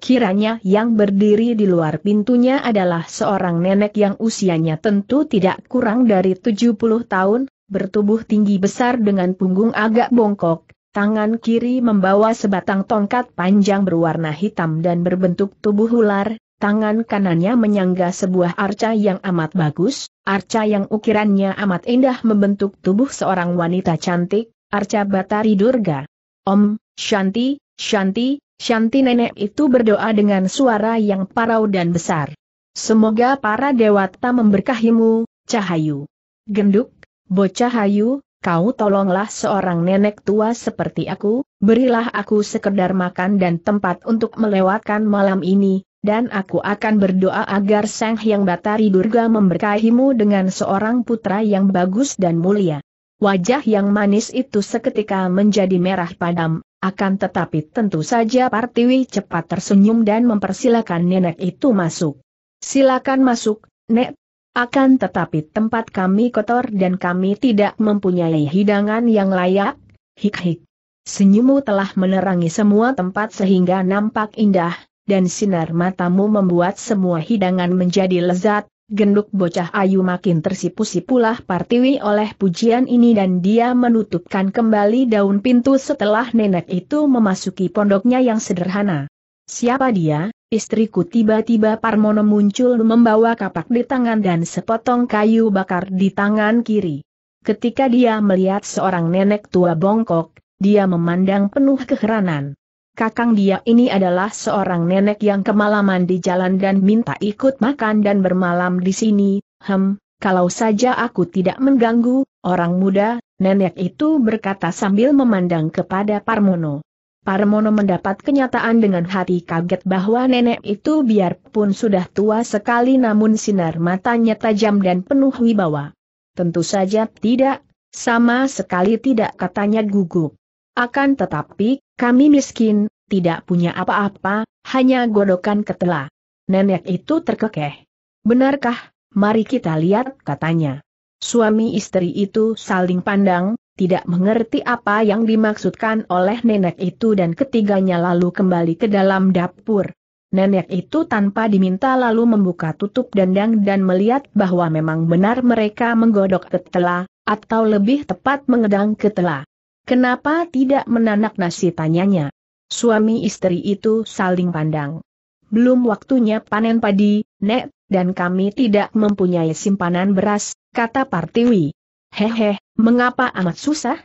Kiranya yang berdiri di luar pintunya adalah seorang nenek yang usianya tentu tidak kurang dari 70 tahun, bertubuh tinggi besar dengan punggung agak bongkok, tangan kiri membawa sebatang tongkat panjang berwarna hitam dan berbentuk tubuh ular, tangan kanannya menyangga sebuah arca yang amat bagus, arca yang ukirannya amat indah membentuk tubuh seorang wanita cantik, arca Batari Durga. Om, Shanti, Shanti, Shanti nenek itu berdoa dengan suara yang parau dan besar. Semoga para dewata memberkahimu, Cahayu. Genduk, bocah Hayu, kau tolonglah seorang nenek tua seperti aku, berilah aku sekedar makan dan tempat untuk melewatkan malam ini, dan aku akan berdoa agar Sang Hyang Batari Durga memberkahimu dengan seorang putra yang bagus dan mulia. Wajah yang manis itu seketika menjadi merah padam, akan tetapi tentu saja Partiwi cepat tersenyum dan mempersilakan nenek itu masuk. Silakan masuk, Nek. Akan tetapi tempat kami kotor dan kami tidak mempunyai hidangan yang layak, hik-hik. Senyummu telah menerangi semua tempat sehingga nampak indah, dan sinar matamu membuat semua hidangan menjadi lezat, Genduk bocah Ayu makin tersipu-sipulah Partiwi oleh pujian ini dan dia menutupkan kembali daun pintu setelah nenek itu memasuki pondoknya yang sederhana. Siapa dia? Istriku tiba-tiba Parmono muncul membawa kapak di tangan dan sepotong kayu bakar di tangan kiri. Ketika dia melihat seorang nenek tua bongkok, dia memandang penuh keheranan kakang dia ini adalah seorang nenek yang kemalaman di jalan dan minta ikut makan dan bermalam di sini, hem, kalau saja aku tidak mengganggu, orang muda, nenek itu berkata sambil memandang kepada Parmono. Parmono mendapat kenyataan dengan hati kaget bahwa nenek itu biarpun sudah tua sekali namun sinar matanya tajam dan penuh wibawa. Tentu saja tidak, sama sekali tidak katanya gugup. Akan tetapi, kami miskin, tidak punya apa-apa, hanya godokan ketela. Nenek itu terkekeh. Benarkah? Mari kita lihat katanya. Suami istri itu saling pandang, tidak mengerti apa yang dimaksudkan oleh nenek itu dan ketiganya lalu kembali ke dalam dapur. Nenek itu tanpa diminta lalu membuka tutup dandang dan melihat bahwa memang benar mereka menggodok ketela, atau lebih tepat mengedang ketela. Kenapa tidak menanak nasi tanyanya? Suami istri itu saling pandang. Belum waktunya panen padi, Nek, dan kami tidak mempunyai simpanan beras, kata Partiwi. Hehe, mengapa amat susah?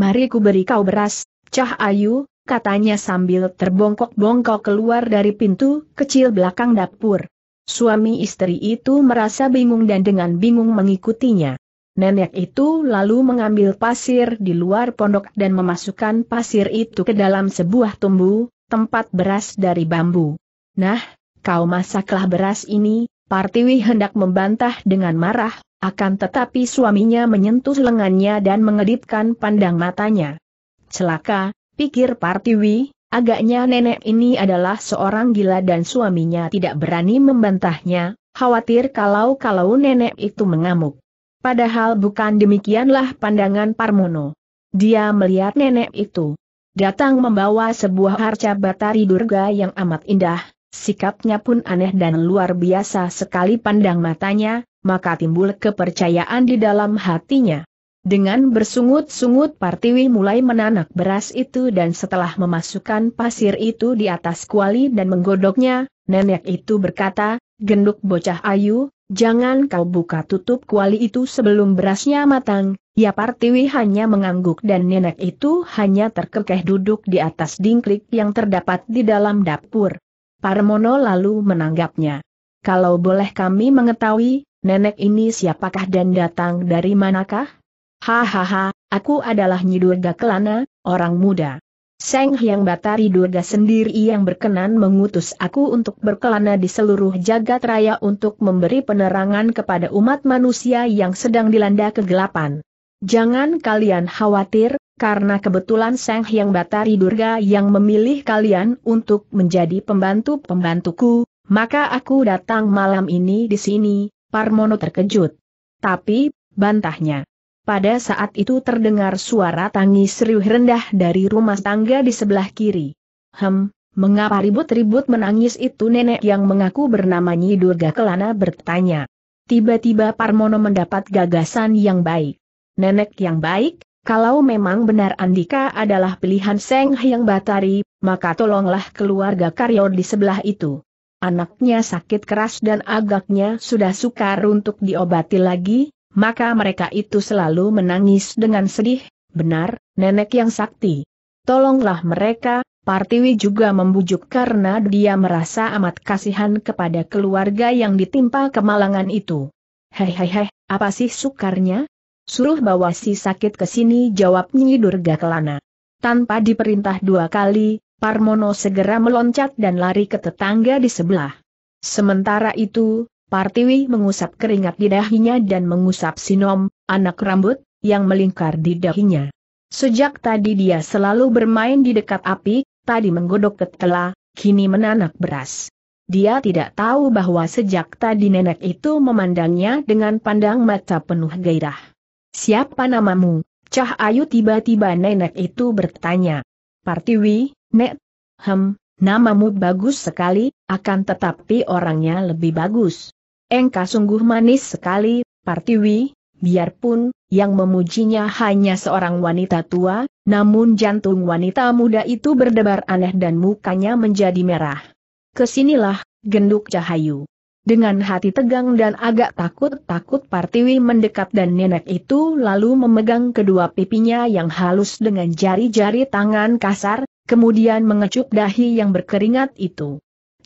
Mari ku beri kau beras, Cah Ayu, katanya sambil terbongkok-bongkok keluar dari pintu kecil belakang dapur. Suami istri itu merasa bingung dan dengan bingung mengikutinya. Nenek itu lalu mengambil pasir di luar pondok dan memasukkan pasir itu ke dalam sebuah tumbu, tempat beras dari bambu. Nah, kau masaklah beras ini, Partiwi hendak membantah dengan marah, akan tetapi suaminya menyentuh lengannya dan mengedipkan pandang matanya. Celaka, pikir Partiwi, agaknya nenek ini adalah seorang gila dan suaminya tidak berani membantahnya, khawatir kalau-kalau nenek itu mengamuk. Padahal bukan demikianlah pandangan Parmono. Dia melihat nenek itu. Datang membawa sebuah harca batari durga yang amat indah, sikapnya pun aneh dan luar biasa sekali pandang matanya, maka timbul kepercayaan di dalam hatinya. Dengan bersungut-sungut Partiwi mulai menanak beras itu dan setelah memasukkan pasir itu di atas kuali dan menggodoknya, nenek itu berkata, genduk bocah ayu, Jangan kau buka tutup kuali itu sebelum berasnya matang, ya Partiwi hanya mengangguk dan nenek itu hanya terkekeh duduk di atas dingklik yang terdapat di dalam dapur. Parmono lalu menanggapnya. Kalau boleh kami mengetahui, nenek ini siapakah dan datang dari manakah? Hahaha, aku adalah Nyi Durga Kelana, orang muda. Seng Hyang Batari Durga sendiri yang berkenan mengutus aku untuk berkelana di seluruh jagat raya untuk memberi penerangan kepada umat manusia yang sedang dilanda kegelapan. Jangan kalian khawatir, karena kebetulan Seng Hyang Batari Durga yang memilih kalian untuk menjadi pembantu-pembantuku, maka aku datang malam ini di sini, Parmono terkejut. Tapi, bantahnya. Pada saat itu terdengar suara tangis riuh rendah dari rumah tangga di sebelah kiri. Hem, mengapa ribut-ribut menangis itu nenek yang mengaku bernama Nyi Durga Kelana bertanya. Tiba-tiba Parmono mendapat gagasan yang baik. Nenek yang baik, kalau memang benar Andika adalah pilihan Seng Hyang Batari, maka tolonglah keluarga Karyo di sebelah itu. Anaknya sakit keras dan agaknya sudah sukar untuk diobati lagi, maka mereka itu selalu menangis dengan sedih, benar, nenek yang sakti. Tolonglah mereka, Partiwi juga membujuk karena dia merasa amat kasihan kepada keluarga yang ditimpa kemalangan itu. Hehehe, apa sih sukarnya? Suruh bawa si sakit ke sini jawab Nyi Durga Kelana. Tanpa diperintah dua kali, Parmono segera meloncat dan lari ke tetangga di sebelah. Sementara itu, Partiwi mengusap keringat di dahinya dan mengusap sinom, anak rambut, yang melingkar di dahinya. Sejak tadi dia selalu bermain di dekat api, tadi menggodok ketela, kini menanak beras. Dia tidak tahu bahwa sejak tadi nenek itu memandangnya dengan pandang mata penuh gairah. Siapa namamu? Cah Ayu tiba-tiba nenek itu bertanya. Partiwi, Nek. Hem, namamu bagus sekali, akan tetapi orangnya lebih bagus. Engkau sungguh manis sekali, Partiwi, biarpun, yang memujinya hanya seorang wanita tua, namun jantung wanita muda itu berdebar aneh dan mukanya menjadi merah. Kesinilah, genduk Cahayu. Dengan hati tegang dan agak takut-takut Partiwi mendekat dan nenek itu lalu memegang kedua pipinya yang halus dengan jari-jari tangan kasar, kemudian mengecup dahi yang berkeringat itu.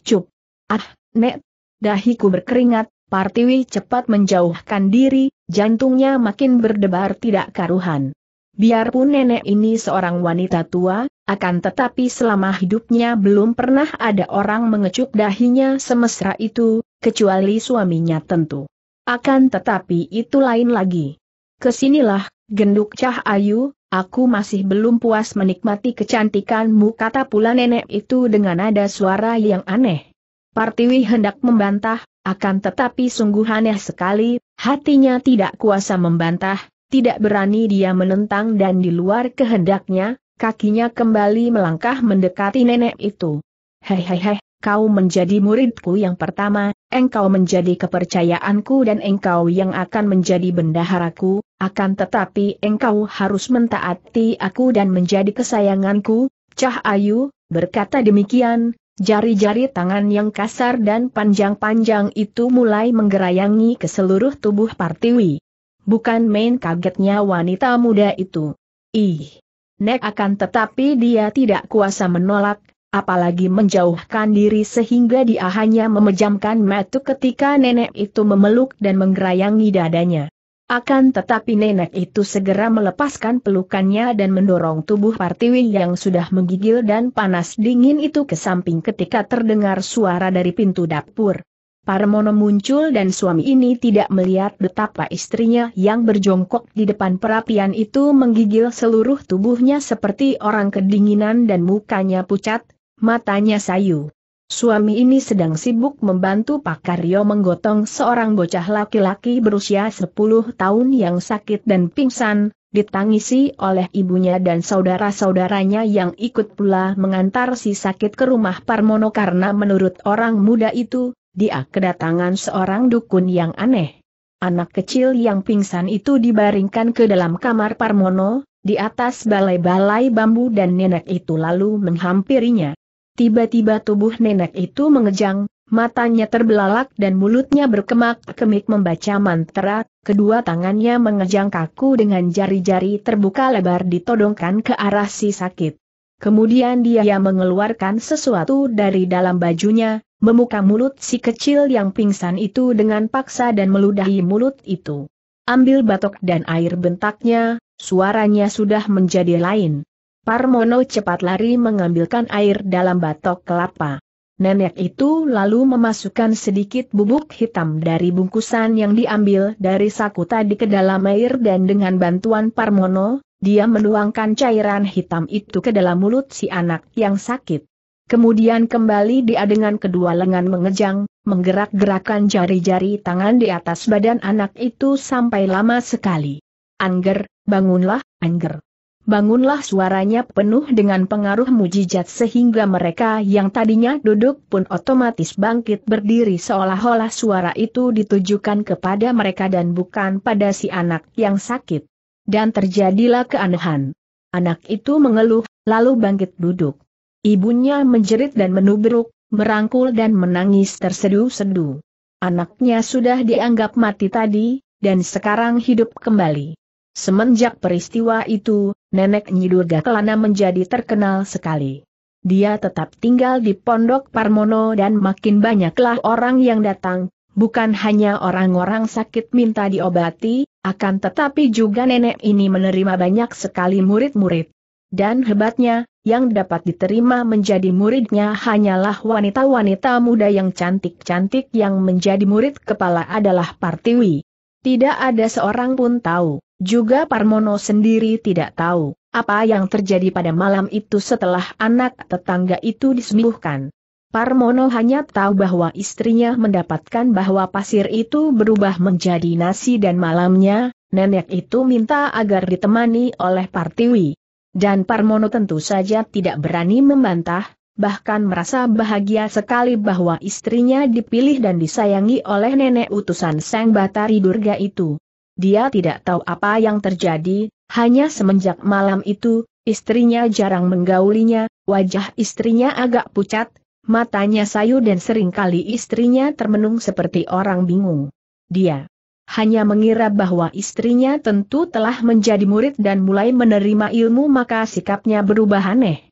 Cup! Ah, Nek! Dahiku berkeringat, Partiwi cepat menjauhkan diri, jantungnya makin berdebar tidak karuhan. Biarpun nenek ini seorang wanita tua, akan tetapi selama hidupnya belum pernah ada orang mengecup dahinya semesra itu, kecuali suaminya tentu. Akan tetapi itu lain lagi. Kesinilah, genduk Cah Ayu, aku masih belum puas menikmati kecantikanmu kata pula nenek itu dengan nada suara yang aneh. Partiwi hendak membantah, akan tetapi sungguh aneh sekali, hatinya tidak kuasa membantah, tidak berani dia menentang dan di luar kehendaknya, kakinya kembali melangkah mendekati nenek itu. Hei hei hei, kau menjadi muridku yang pertama, engkau menjadi kepercayaanku dan engkau yang akan menjadi bendaharaku, akan tetapi engkau harus mentaati aku dan menjadi kesayanganku, Cah Ayu, berkata demikian, Jari-jari tangan yang kasar dan panjang-panjang itu mulai menggerayangi ke seluruh tubuh Partiwi. Bukan main kagetnya wanita muda itu. Ih! Nek akan tetapi dia tidak kuasa menolak, apalagi menjauhkan diri sehingga dia hanya memejamkan metu ketika nenek itu memeluk dan menggerayangi dadanya. Akan tetapi nenek itu segera melepaskan pelukannya dan mendorong tubuh Partiwi yang sudah menggigil dan panas dingin itu ke samping ketika terdengar suara dari pintu dapur. Parmono muncul dan suami ini tidak melihat betapa istrinya yang berjongkok di depan perapian itu menggigil seluruh tubuhnya seperti orang kedinginan dan mukanya pucat, matanya sayu. Suami ini sedang sibuk membantu Pak Karyo menggotong seorang bocah laki-laki berusia 10 tahun yang sakit dan pingsan, ditangisi oleh ibunya dan saudara-saudaranya yang ikut pula mengantar si sakit ke rumah Parmono karena menurut orang muda itu, dia kedatangan seorang dukun yang aneh. Anak kecil yang pingsan itu dibaringkan ke dalam kamar Parmono, di atas balai-balai bambu dan nenek itu lalu menghampirinya. Tiba-tiba tubuh nenek itu mengejang, matanya terbelalak dan mulutnya berkemak-kemik membaca mantra, kedua tangannya mengejang kaku dengan jari-jari terbuka lebar ditodongkan ke arah si sakit. Kemudian dia mengeluarkan sesuatu dari dalam bajunya, memuka mulut si kecil yang pingsan itu dengan paksa dan meludahi mulut itu. Ambil batok dan air bentaknya, suaranya sudah menjadi lain. Parmono cepat lari mengambilkan air dalam batok kelapa. Nenek itu lalu memasukkan sedikit bubuk hitam dari bungkusan yang diambil dari saku tadi ke dalam air dan dengan bantuan Parmono, dia menuangkan cairan hitam itu ke dalam mulut si anak yang sakit. Kemudian kembali dia dengan kedua lengan mengejang, menggerak-gerakan jari-jari tangan di atas badan anak itu sampai lama sekali. Angger, bangunlah, Angger. Bangunlah suaranya penuh dengan pengaruh mujizat sehingga mereka yang tadinya duduk pun otomatis bangkit berdiri seolah-olah suara itu ditujukan kepada mereka dan bukan pada si anak yang sakit. Dan terjadilah keanehan. Anak itu mengeluh, lalu bangkit duduk. Ibunya menjerit dan menubruk, merangkul dan menangis terseduh-seduh. Anaknya sudah dianggap mati tadi, dan sekarang hidup kembali. Semenjak peristiwa itu, nenek Nyidurga Kelana menjadi terkenal sekali. Dia tetap tinggal di Pondok Parmono dan makin banyaklah orang yang datang, bukan hanya orang-orang sakit minta diobati, akan tetapi juga nenek ini menerima banyak sekali murid-murid. Dan hebatnya, yang dapat diterima menjadi muridnya hanyalah wanita-wanita muda yang cantik-cantik yang menjadi murid kepala adalah Partiwi. Tidak ada seorang pun tahu juga Parmono sendiri tidak tahu apa yang terjadi pada malam itu setelah anak tetangga itu disembuhkan. Parmono hanya tahu bahwa istrinya mendapatkan bahwa pasir itu berubah menjadi nasi dan malamnya, nenek itu minta agar ditemani oleh Partiwi. Dan Parmono tentu saja tidak berani membantah, bahkan merasa bahagia sekali bahwa istrinya dipilih dan disayangi oleh nenek utusan Sang Batari Durga itu. Dia tidak tahu apa yang terjadi, hanya semenjak malam itu, istrinya jarang menggaulinya, wajah istrinya agak pucat, matanya sayu dan seringkali istrinya termenung seperti orang bingung. Dia hanya mengira bahwa istrinya tentu telah menjadi murid dan mulai menerima ilmu maka sikapnya berubah aneh.